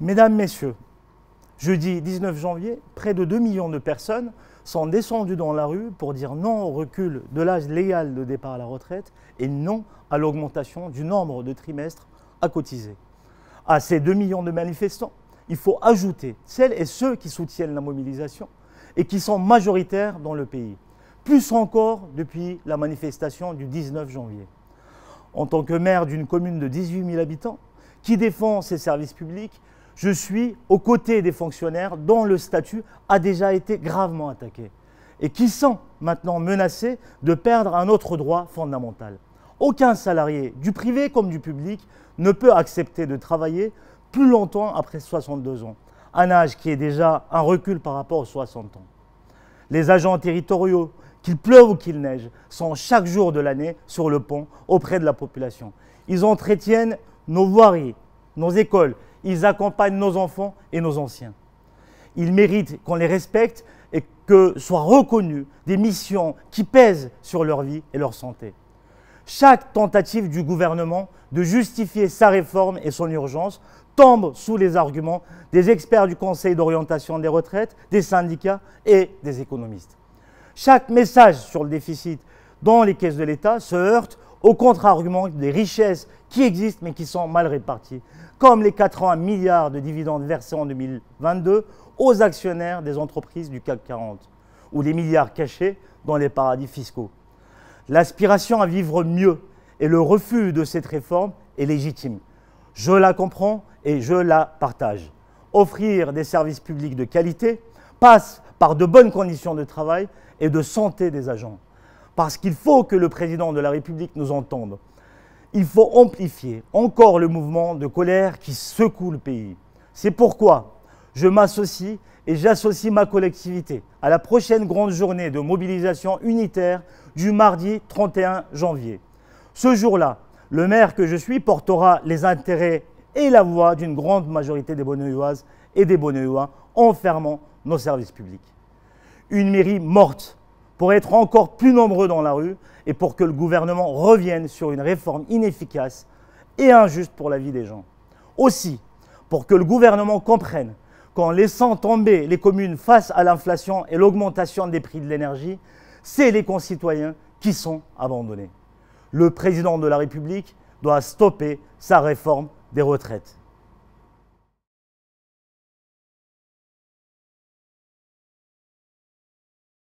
Mesdames, Messieurs, jeudi 19 janvier, près de 2 millions de personnes sont descendues dans la rue pour dire non au recul de l'âge légal de départ à la retraite et non à l'augmentation du nombre de trimestres à cotiser. À ces 2 millions de manifestants, il faut ajouter celles et ceux qui soutiennent la mobilisation et qui sont majoritaires dans le pays, plus encore depuis la manifestation du 19 janvier. En tant que maire d'une commune de 18 000 habitants, qui défend ses services publics, je suis aux côtés des fonctionnaires dont le statut a déjà été gravement attaqué et qui sont maintenant menacés de perdre un autre droit fondamental. Aucun salarié, du privé comme du public, ne peut accepter de travailler plus longtemps après 62 ans, un âge qui est déjà un recul par rapport aux 60 ans. Les agents territoriaux, qu'il pleuve ou qu'il neige, sont chaque jour de l'année sur le pont auprès de la population. Ils entretiennent nos voiries, nos écoles, ils accompagnent nos enfants et nos anciens. Ils méritent qu'on les respecte et que soient reconnues des missions qui pèsent sur leur vie et leur santé. Chaque tentative du gouvernement de justifier sa réforme et son urgence tombe sous les arguments des experts du Conseil d'orientation des retraites, des syndicats et des économistes. Chaque message sur le déficit dans les caisses de l'État se heurte au contre-argument des richesses qui existent mais qui sont mal réparties, comme les 80 milliards de dividendes versés en 2022 aux actionnaires des entreprises du CAC 40, ou les milliards cachés dans les paradis fiscaux. L'aspiration à vivre mieux et le refus de cette réforme est légitime. Je la comprends et je la partage. Offrir des services publics de qualité passe par de bonnes conditions de travail et de santé des agents parce qu'il faut que le président de la République nous entende. Il faut amplifier encore le mouvement de colère qui secoue le pays. C'est pourquoi je m'associe et j'associe ma collectivité à la prochaine grande journée de mobilisation unitaire du mardi 31 janvier. Ce jour-là, le maire que je suis portera les intérêts et la voix d'une grande majorité des Bonneuilloises et des Bonneuillois en fermant nos services publics. Une mairie morte pour être encore plus nombreux dans la rue et pour que le gouvernement revienne sur une réforme inefficace et injuste pour la vie des gens. Aussi, pour que le gouvernement comprenne qu'en laissant tomber les communes face à l'inflation et l'augmentation des prix de l'énergie, c'est les concitoyens qui sont abandonnés. Le président de la République doit stopper sa réforme des retraites.